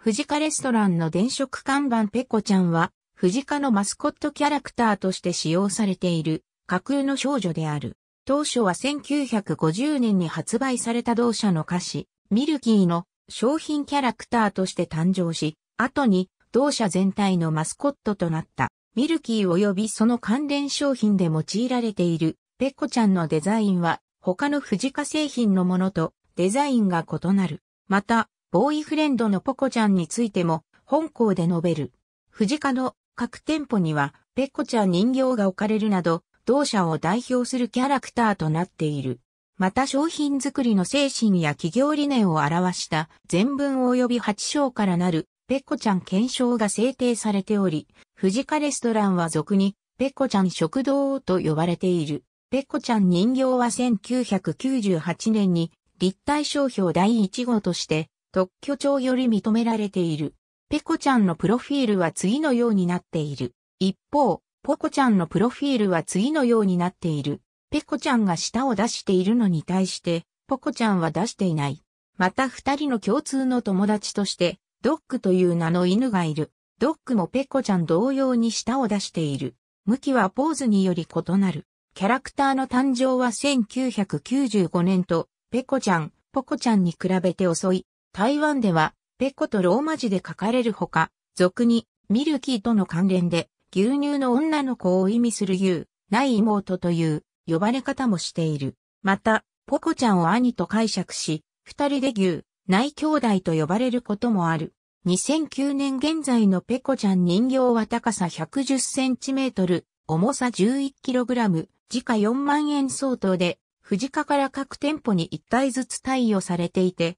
藤カレストランの電飾看板ペコちゃんは、藤カのマスコットキャラクターとして使用されている架空の少女である。当初は1950年に発売された同社の歌詞、ミルキーの商品キャラクターとして誕生し、後に同社全体のマスコットとなったミルキー及びその関連商品で用いられているペコちゃんのデザインは他の藤カ製品のものとデザインが異なる。また、ボーイフレンドのポコちゃんについても本校で述べる。藤家の各店舗にはペコちゃん人形が置かれるなど、同社を代表するキャラクターとなっている。また商品作りの精神や企業理念を表した全文及び8章からなるペコちゃん検証が制定されており、藤家レストランは俗にペコちゃん食堂と呼ばれている。ペコちゃん人形は1998年に立体商標第1号として特許庁より認められている。ペコちゃんのプロフィールは次のようになっている。一方、ポコちゃんのプロフィールは次のようになっている。ペコちゃんが舌を出しているのに対して、ポコちゃんは出していない。また二人の共通の友達として、ドッグという名の犬がいる。ドッグもペコちゃん同様に舌を出している。向きはポーズにより異なる。キャラクターの誕生は1995年と、ペコちゃん、ポコちゃんに比べて遅い。台湾では、ペコとローマ字で書かれるほか、俗に、ミルキーとの関連で、牛乳の女の子を意味するユない妹という、呼ばれ方もしている。また、ポコちゃんを兄と解釈し、二人で牛、ない兄弟と呼ばれることもある。2009年現在のペコちゃん人形は高さ1 1 0トル、重さ1 1ラム、時価4万円相当で、富士家から各店舗に一体ずつ対応されていて、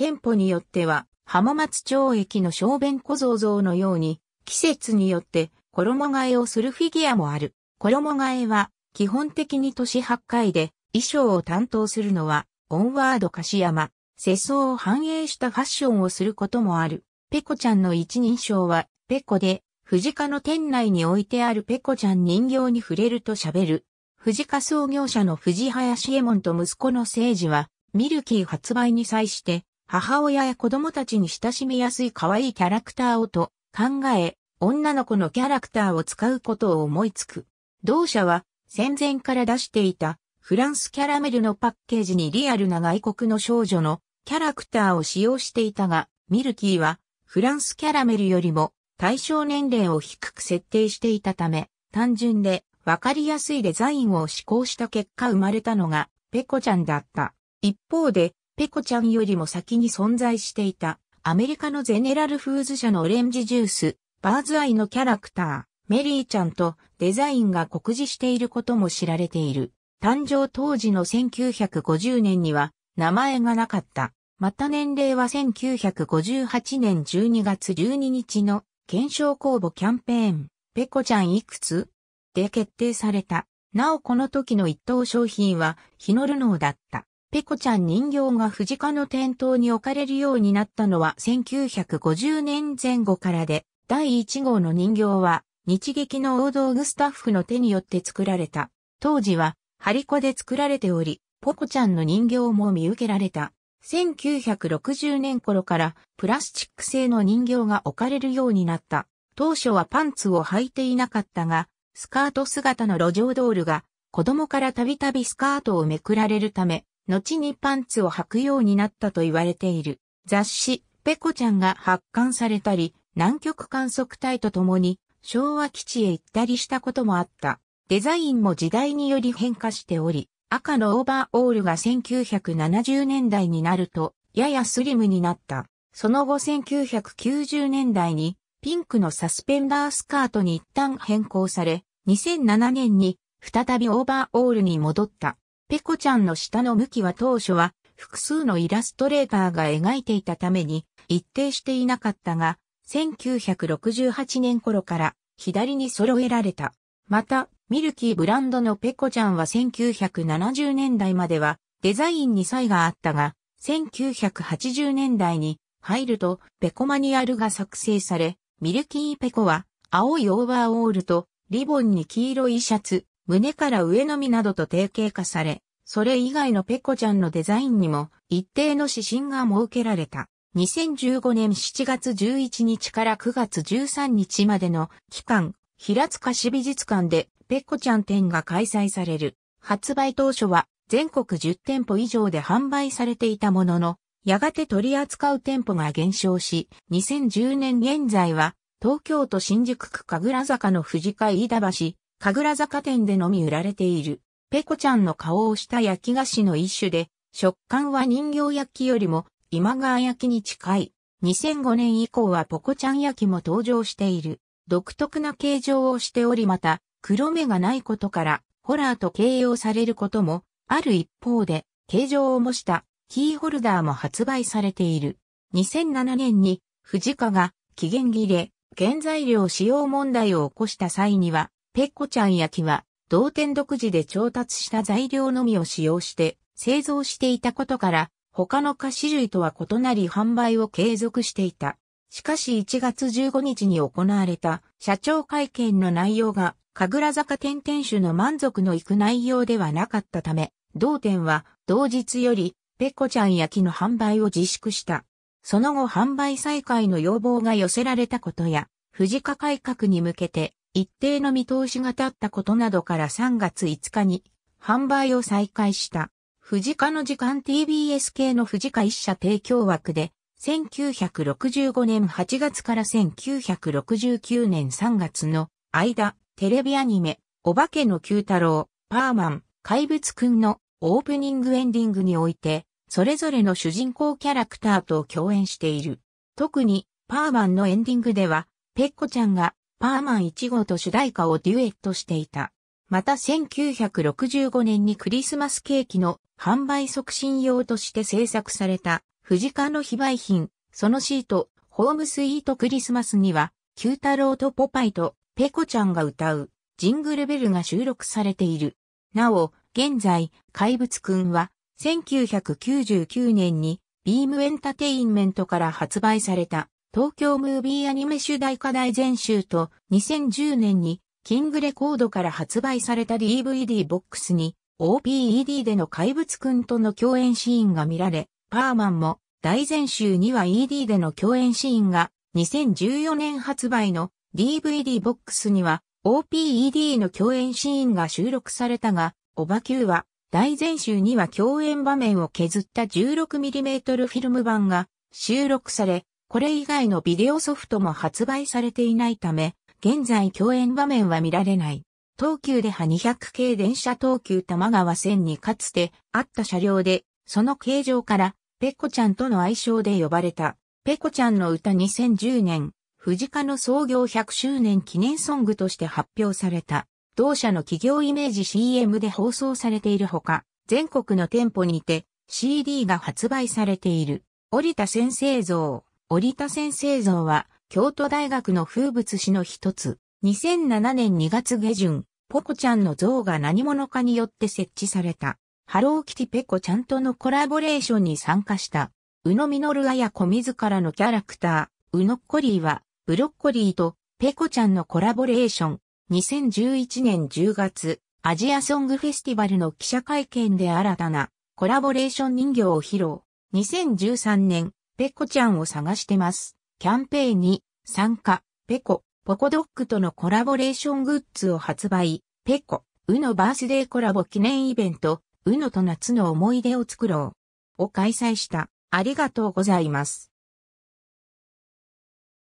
店舗によっては、浜松町駅の小便小僧像のように、季節によって衣替えをするフィギュアもある。衣替えは、基本的に年8回で、衣装を担当するのは、オンワード樫山、世相を反映したファッションをすることもある。ペコちゃんの一人称は、ペコで、藤家の店内に置いてあるペコちゃん人形に触れると喋る。藤家創業者の藤林右衛門と息子の聖治は、ミルキー発売に際して、母親や子供たちに親しみやすい可愛いキャラクターをと考え、女の子のキャラクターを使うことを思いつく。同社は戦前から出していたフランスキャラメルのパッケージにリアルな外国の少女のキャラクターを使用していたが、ミルキーはフランスキャラメルよりも対象年齢を低く設定していたため、単純でわかりやすいデザインを試行した結果生まれたのがペコちゃんだった。一方で、ペコちゃんよりも先に存在していた、アメリカのゼネラルフーズ社のオレンジジュース、バーズアイのキャラクター、メリーちゃんとデザインが酷似していることも知られている。誕生当時の1950年には名前がなかった。また年齢は1958年12月12日の検証公募キャンペーン、ペコちゃんいくつで決定された。なおこの時の一等商品は日のルノーだった。ペコちゃん人形が藤家の店頭に置かれるようになったのは1950年前後からで、第1号の人形は日劇の大道具スタッフの手によって作られた。当時は、張り子で作られており、ポコちゃんの人形も見受けられた。1960年頃からプラスチック製の人形が置かれるようになった。当初はパンツを履いていなかったが、スカート姿の路上ドールが子供からたびたびスカートをめくられるため、後にパンツを履くようになったと言われている雑誌ペコちゃんが発刊されたり、南極観測隊と共に昭和基地へ行ったりしたこともあった。デザインも時代により変化しており、赤のオーバーオールが1970年代になると、ややスリムになった。その後1990年代にピンクのサスペンダースカートに一旦変更され、2007年に再びオーバーオールに戻った。ペコちゃんの下の向きは当初は複数のイラストレーターが描いていたために一定していなかったが、1968年頃から左に揃えられた。また、ミルキーブランドのペコちゃんは1970年代まではデザインに差異があったが、1980年代に入るとペコマニュアルが作成され、ミルキーペコは青いオーバーオールとリボンに黄色いシャツ、胸から上のみなどと定型化され、それ以外のペコちゃんのデザインにも一定の指針が設けられた。2015年7月11日から9月13日までの期間、平塚市美術館でペコちゃん展が開催される。発売当初は全国10店舗以上で販売されていたものの、やがて取り扱う店舗が減少し、2010年現在は東京都新宿区神楽坂の藤会飯田橋、神楽坂店でのみ売られている、ペコちゃんの顔をした焼き菓子の一種で、食感は人形焼きよりも今川焼きに近い。2005年以降はポコちゃん焼きも登場している。独特な形状をしておりまた、黒目がないことから、ホラーと形容されることも、ある一方で、形状を模したキーホルダーも発売されている。2007年に、藤川が期限切れ、原材料使用問題を起こした際には、ペッコちゃん焼きは、同店独自で調達した材料のみを使用して製造していたことから、他の菓子類とは異なり販売を継続していた。しかし1月15日に行われた社長会見の内容が、神楽坂店店主の満足のいく内容ではなかったため、同店は同日よりペッコちゃん焼きの販売を自粛した。その後販売再開の要望が寄せられたことや、富士化改革に向けて一定の見通しが立ったことなどから3月5日に販売を再開した。藤家の時間 TBS 系の藤家一社提供枠で、1965年8月から1969年3月の間、テレビアニメ、お化けの九太郎、パーマン、怪物くんのオープニングエンディングにおいて、それぞれの主人公キャラクターと共演している。特に、パーマンのエンディングでは、ペッコちゃんがパーマン1号と主題歌をデュエットしていた。また1965年にクリスマスケーキの販売促進用として制作された、藤川の非売品、そのシート、ホームスイートクリスマスには、タ太郎とポパイとペコちゃんが歌う、ジングルベルが収録されている。なお、現在、怪物くんは、1999年に、ビームエンタテインメントから発売された、東京ムービーアニメ主題歌大全集と2010年にキングレコードから発売された DVD ボックスに OPED での怪物くんとの共演シーンが見られ、パーマンも大全集には ED での共演シーンが2014年発売の DVD ボックスには OPED の共演シーンが収録されたが、オバキューは大全集には共演場面を削った 16mm フィルム版が収録され、これ以外のビデオソフトも発売されていないため、現在共演場面は見られない。東急では200系電車東急玉川線にかつてあった車両で、その形状から、ペコちゃんとの愛称で呼ばれた、ペコちゃんの歌2010年、藤家の創業100周年記念ソングとして発表された、同社の企業イメージ CM で放送されているほか、全国の店舗にて CD が発売されている、折田先生像。折田先生像は、京都大学の風物詩の一つ、2007年2月下旬、ポコちゃんの像が何者かによって設置された。ハローキティペコちゃんとのコラボレーションに参加した、宇野実綾子自らのキャラクター、宇野っこりーは、ブロッコリーとペコちゃんのコラボレーション。2011年10月、アジアソングフェスティバルの記者会見で新たなコラボレーション人形を披露。2013年、ペコちゃんを探してます。キャンペーンに参加、ペコ、ポコドッグとのコラボレーショングッズを発売、ペコ、うのバースデーコラボ記念イベント、うのと夏の思い出を作ろう。を開催した。ありがとうございます。